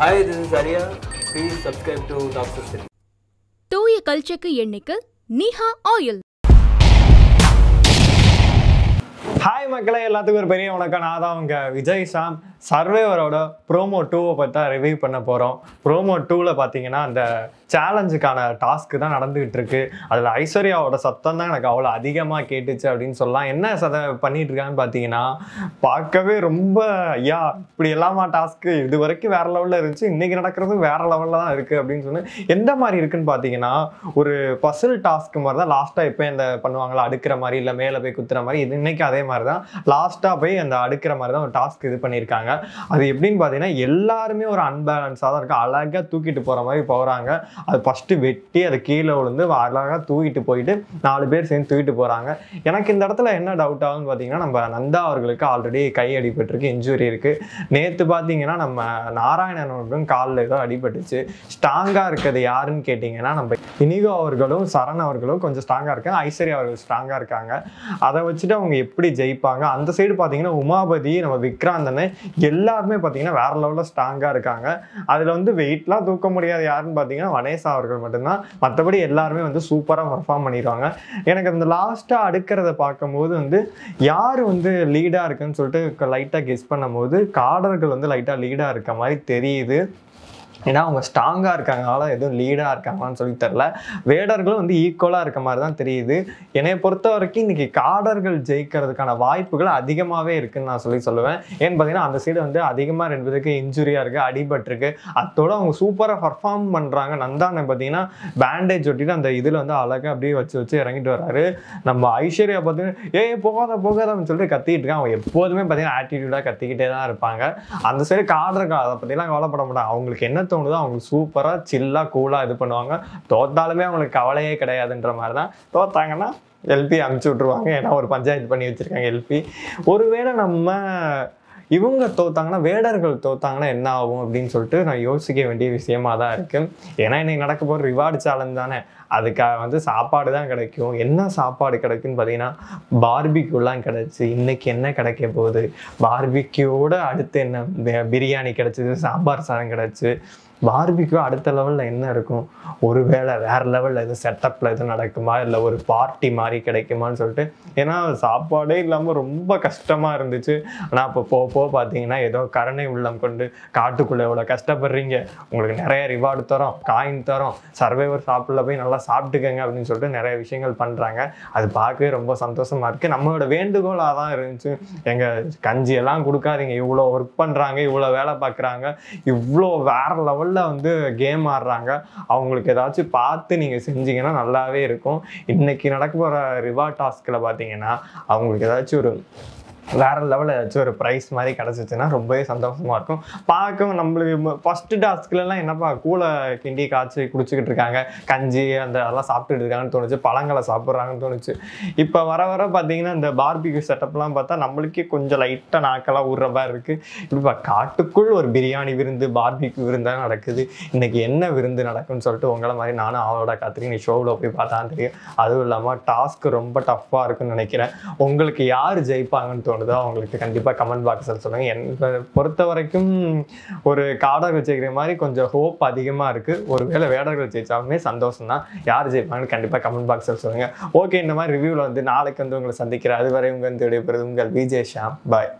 hi this is Ariya please subscribe to doctor தூய கல்ச்சக்கு எண்ணிக்கு நீஹா oil hi மக்களே எல்லாத்துக்கும் ஒரு பெரிய வணக்கம் நான் தான் அவங்க விஜய் சாம் சர்வேவரோட ப்ரோமோ டூவை பற்றி தான் ரிவ்யூ பண்ண போகிறோம் ப்ரோமோ டூவில் பார்த்தீங்கன்னா அந்த சேலஞ்சுக்கான டாஸ்க்கு தான் நடந்துகிட்டு இருக்கு அதில் ஐஸ்வர்யாவோட சத்தம் தான் எனக்கு அவ்வளோ அதிகமாக கேட்டுச்சு அப்படின்னு சொல்லலாம் என்ன சத பண்ணிட்டு இருக்கான்னு பார்த்தீங்கன்னா பார்க்கவே ரொம்ப ஐயா இப்படி எல்லாமா டாஸ்க்கு இது வரைக்கும் வேற லெவலில் இருந்துச்சு இன்னைக்கு நடக்கிறதும் வேறு லெவலில் தான் இருக்குது அப்படின்னு சொன்னு எந்த மாதிரி இருக்குன்னு பார்த்தீங்கன்னா ஒரு பசில் டாஸ்க்கு மாதிரி தான் லாஸ்ட்டாக இப்போ இந்த பண்ணுவாங்களா அடுக்கிற மாதிரி இல்லை மேலே போய் குத்துற மாதிரி இது இன்றைக்கி அதே மாதிரி மாதிரி தான் லாஸ்ட்டாக போய் அந்த அடுக்கிற மாதிரி தான் ஒரு டாஸ்க் இது பண்ணியிருக்காங்க அது எப்படின்னு பார்த்தீங்கன்னா எல்லாருமே ஒரு அன்பேலன்ஸாக தான் இருக்குது அழகாக தூக்கிட்டு போகிற மாதிரி போகிறாங்க அது ஃபஸ்ட்டு வெட்டி அது கீழே விழுந்து அழகாக தூக்கிட்டு போயிட்டு நாலு பேர் சேர்ந்து தூக்கிட்டு போகிறாங்க எனக்கு இந்த இடத்துல என்ன டவுட் ஆகுதுன்னு பார்த்தீங்கன்னா நம்ம நந்தா அவர்களுக்கு ஆல்ரெடி கை அடிபட்டிருக்கு இன்ஜுரி இருக்குது நேற்று பார்த்தீங்கன்னா நம்ம அவர்களும் காலில் ஏதோ அடிபட்டுச்சு ஸ்ட்ராங்காக இருக்கிறது யாருன்னு கேட்டிங்கன்னா நம்ம இனிகோ அவர்களும் சரண் அவர்களும் கொஞ்சம் ஸ்ட்ராங்காக இருக்காங்க ஐஸ்வர்யா அவர்கள் ஸ்ட்ராங்காக இருக்காங்க அதை வச்சுட்டு அவங்க எப்படி ஜெய் ஜெயிப்பாங்க அந்த சைடு பார்த்தீங்கன்னா உமாபதி நம்ம விக்ராந்தனு எல்லாருமே பார்த்தீங்கன்னா வேற லெவலில் ஸ்ட்ராங்காக இருக்காங்க அதில் வந்து வெயிட்லாம் தூக்க முடியாது யாருன்னு பார்த்தீங்கன்னா வனேசா அவர்கள் மட்டும்தான் மற்றபடி எல்லாருமே வந்து சூப்பராக பர்ஃபார்ம் பண்ணிடுவாங்க எனக்கு அந்த லாஸ்ட்டாக அடுக்கிறத பார்க்கும்போது வந்து யார் வந்து லீடாக இருக்குன்னு சொல்லிட்டு லைட்டாக கெஸ் பண்ணும்போது காடர்கள் வந்து லைட்டாக லீடாக இருக்க மாதிரி தெரியுது ஏன்னா அவங்க ஸ்ட்ராங்காக இருக்காங்களா எதுவும் லீடாக இருக்காங்களான்னு சொல்லி தெரில வேடர்களும் வந்து ஈக்குவலாக இருக்க மாதிரி தான் தெரியுது என்னை பொறுத்த வரைக்கும் இன்றைக்கி காடர்கள் ஜெயிக்கிறதுக்கான வாய்ப்புகள் அதிகமாகவே இருக்குதுன்னு நான் சொல்லி சொல்லுவேன் ஏன்னு பார்த்தீங்கன்னா அந்த சைடு வந்து அதிகமாக ரெண்டு பேருக்கு இன்ஜுரியாக இருக்குது அடிபட்டிருக்கு அதோட அவங்க சூப்பராக பர்ஃபார்ம் பண்ணுறாங்க நந்தானை பார்த்தீங்கன்னா பேண்டேஜ் ஒட்டிட்டு அந்த இதில் வந்து அழகாக அப்படியே வச்சு வச்சு இறங்கிட்டு வர்றாரு நம்ம ஐஸ்வர்யா பார்த்தீங்கன்னா ஏ போகாத போகாதன்னு சொல்லிட்டு கத்திக்கிட்டு இருக்காங்க அவங்க எப்போதுமே பார்த்தீங்கன்னா ஆட்டிடியூடாக கத்திக்கிட்டே தான் இருப்பாங்க அந்த சைடு காடர்கள் அதை பற்றிலாம் கவலைப்பட மாட்டாங்க அவங்களுக்கு என்ன தான் அவங்க சூப்பராக சில்லாக கூலாக இது பண்ணுவாங்க தோத்தாலுமே அவங்களுக்கு கவலையே கிடையாதுன்ற மாதிரி தான் தோத்தாங்கன்னா எல்பி அமுச்சு விட்ருவாங்க ஏன்னா ஒரு பஞ்சாயத்து பண்ணி வச்சுருக்காங்க எல்பி ஒருவேளை நம்ம இவங்க தோத்தாங்கன்னா வேடர்கள் தோத்தாங்கன்னா என்ன ஆகும் அப்படின்னு சொல்லிட்டு நான் யோசிக்க வேண்டிய விஷயமா தான் இருக்குது ஏன்னா இன்னைக்கு நடக்க போகிற ரிவார்டு சேலஞ்ச் தானே அதுக்காக வந்து சாப்பாடு தான் கிடைக்கும் என்ன சாப்பாடு கிடைக்குன்னு பார்த்தீங்கன்னா பார்பிக்யூலாம் கிடச்சி இன்றைக்கி என்ன கிடைக்க போகுது பார்பிக்யூட அடுத்து என்ன பிரியாணி கிடச்சிது சாம்பார் சாதம் கிடச்சி பார்பிக்கு அடுத்த லெவலில் என்ன இருக்கும் ஒரு வேளை வேறு லெவலில் எதுவும் செட்டப்பில் எதுவும் நடக்குமா இல்லை ஒரு பார்ட்டி மாதிரி கிடைக்குமான்னு சொல்லிட்டு ஏன்னா சாப்பாடே இல்லாமல் ரொம்ப கஷ்டமாக இருந்துச்சு ஆனால் அப்போ போக போக பார்த்தீங்கன்னா ஏதோ கரணை உள்ளம் கொண்டு காட்டுக்குள்ளே எவ்வளோ கஷ்டப்படுறீங்க உங்களுக்கு நிறைய ரிவார்டு தரோம் காயின் தரோம் சர்வைவர் சாப்பிடல போய் நல்லா சாப்பிட்டுக்கங்க அப்படின்னு சொல்லிட்டு நிறைய விஷயங்கள் பண்ணுறாங்க அது பார்க்கவே ரொம்ப சந்தோஷமாக இருக்குது நம்மளோட வேண்டுகோளாக தான் இருந்துச்சு எங்கள் கஞ்சியெல்லாம் கொடுக்காதீங்க இவ்வளோ ஒர்க் பண்ணுறாங்க இவ்வளோ வேலை பார்க்குறாங்க இவ்வளோ வேற லெவல் லெவலில் வந்து கேம் ஆடுறாங்க அவங்களுக்கு ஏதாச்சும் பார்த்து நீங்கள் செஞ்சீங்கன்னா நல்லாவே இருக்கும் இன்றைக்கி நடக்க போகிற ரிவா டாஸ்கில் பார்த்தீங்கன்னா அவங்களுக்கு ஏதாச்சும் ஒரு வேறு லெவலில் ஏதாச்சும் ஒரு ப்ரைஸ் மாதிரி கிடச்சிச்சுன்னா ரொம்பவே சந்தோஷமாக இருக்கும் பார்க்கவும் நம்மளுக்கு ஃபஸ்ட்டு டாஸ்க்லலாம் என்னப்பா கூலை கிண்டி காய்ச்சி குடிச்சிக்கிட்டு இருக்காங்க கஞ்சி அந்த அதெல்லாம் சாப்பிட்டுட்டு இருக்காங்கன்னு தோணுச்சு பழங்களை சாப்பிட்றாங்கன்னு தோணுச்சு இப்போ வர வர பார்த்தீங்கன்னா இந்த பார்பிக்யூ செட்டப்லாம் பார்த்தா நம்மளுக்கே கொஞ்சம் லைட்டாக நாக்கெல்லாம் ஊடுற மாதிரி இருக்குது இப்போ காட்டுக்குள் ஒரு பிரியாணி விருந்து பார்பிக்யூ விருந்தாக நடக்குது இன்றைக்கி என்ன விருந்து நடக்குன்னு சொல்லிட்டு உங்களை மாதிரி நானும் அவளோட காத்திரி நீ ஷோவில் போய் பார்த்தா தெரியும் அதுவும் இல்லாமல் டாஸ்க் ரொம்ப டஃப்பாக இருக்குன்னு நினைக்கிறேன் உங்களுக்கு யார் ஜெயிப்பாங்கன்னு தோணுதோ அவங்களுக்கு கண்டிப்பாக கமெண்ட் பாக்ஸில் சொல்லுங்கள் என்னை பொறுத்த வரைக்கும் ஒரு காடர்கள் ஜெயிக்கிற மாதிரி கொஞ்சம் ஹோப் அதிகமாக இருக்குது ஒருவேளை வேடர்கள் ஜெயிச்சாலுமே சந்தோஷம் தான் யார் ஜெயிப்பாங்கன்னு கண்டிப்பாக கமெண்ட் பாக்ஸில் சொல்லுங்கள் ஓகே இந்த மாதிரி ரிவ்யூவில் வந்து நாளைக்கு வந்து உங்களை சந்திக்கிறேன் அதுவரை உங்கள் வந்து விடைபெறுது உங்கள் விஜய் ஷாம் பாய்